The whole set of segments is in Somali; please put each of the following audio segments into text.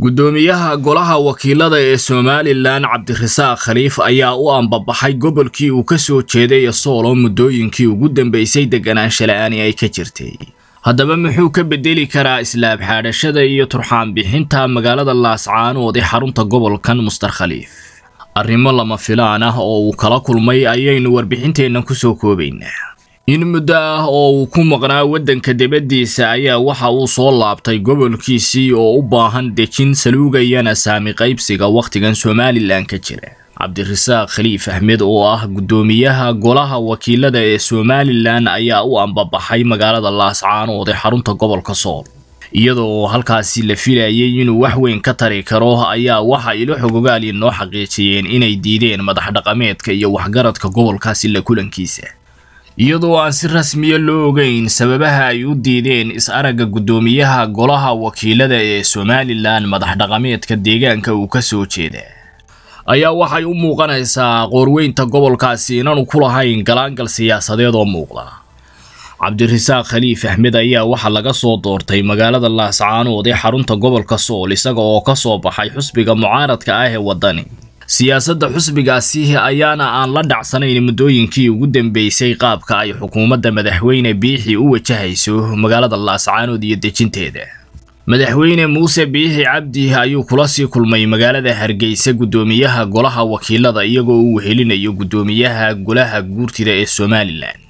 gudoomiyaha golaha wakiilada ee somalilan cabdirasaaq khaliif ayaa u ambabaxay gobolkii uu ka soo jeeday esoolo muddooyinkii ugu dambaysay deganaansha la'aani ay ka jirtay haddaba muxuu ka beddeli karaa islaabxaadhashada iyo turxaan bixinta magaalada laascaanood ee xarunta gobolkan muster khaliif arrimo lama filaan ah oo uu kala kulmay ayaynu warbixinteenna kusoo koobaynaa in muddo ah oo uu ku maqnaa waddanka debaddiisa ayaa waxa uu soo laabtay gobolkiisii oo u baahan dejin saluugayana saami qaybsiga wakhtigan somalilan ka jira cabdirasaaq khaliif axmed oo ah guddoomiyaha golaha wakiilada ee somalilan ayaa u ambabaxay magaalada laascaanood ee xarunta gobolka sool iyadoo oo halkaasi la filayay inuu wax weyn ka tari karo ayaa waxa ilo xogogaali noo xaqiijiyeen inay diideen madax dhaqameedka iyo waxgaradka gobolkaasi la kulankiisa iyadoo aan si rasmiya loo ogeyn sababaha ay u diideen is-aragga guddoomiyaha golaha wakiilada ee somalilan madaxdhaqameedka deegaanka uu ka soo jeeda ayaa waxay u muuqanaysaa qoorweynta gobolkaasi inanu ku lahayn galaangal siyaasadeed oo muuqda cabdirasaaq khaliif axmed ayaa waxaa laga soo doortay magaalada laascaanood ee xarunta gobolka sool isaga oo ka soo baxay xusbiga mucaaradka ah ee waddani siyaasadda xusbigaasi ayaana aan la dhacsanayn muddooyinkii ugu dambeysay qaabka ay xukuumadda madaxweyne biixi u wajahayso magaalada laascaanood iyo dejinteeda madaxweyne muuse biixi cabdi ayuu kula sii kulmay magaalada hargeysa guddoomiyaha golaha wakiilada iyagoo u wehelinayo guddoomiyaha golaha guurtida ee somalilan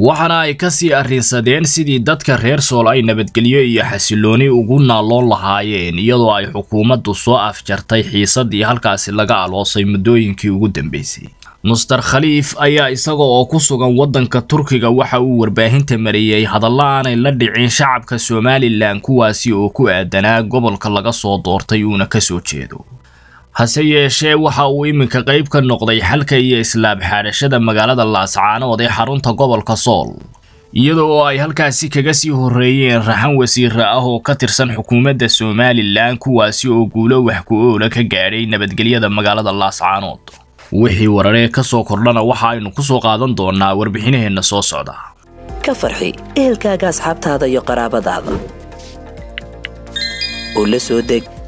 waxaana ay kasii sii sidii dadka reer sool ay nabadgelyo iyo xasilooni ugu naaloon lahaayeen iyadoo ay xukuumaddu soo afjartay xiisadii halkaasi laga aloosay muddooyinkii ugu dambeysay master khaliif ayaa isaga oo ku sugan waddanka turkiga waxa uu warbaahinta mariyey hadallo aanay la dhicin shacabka somalilan kuwaasi oo ku aadanaa gobolka laga soo doortay uuna ka soo jeedo hase yeeshee waxa uu iminka qayb ka noqday xalka iyo islaab xaadhashada magaalada laascaanood ee xarunta gobolka sool iyada oo ay halkaasi kaga sii horreeyeen raxan wasiira ah oo ka tirsan xukuumadda somalilan kuwaasi oo guulo wax ku-oola ka gaadhay nabadgelyada magaalada laascaanood wixii wararee ka soo kordhana waxa aynu ku soo qaadan doonaa warbixinaheenna soo socda ka farxi ehelkaaga asxaabtaada iyo qaraabadaada oo la soo deg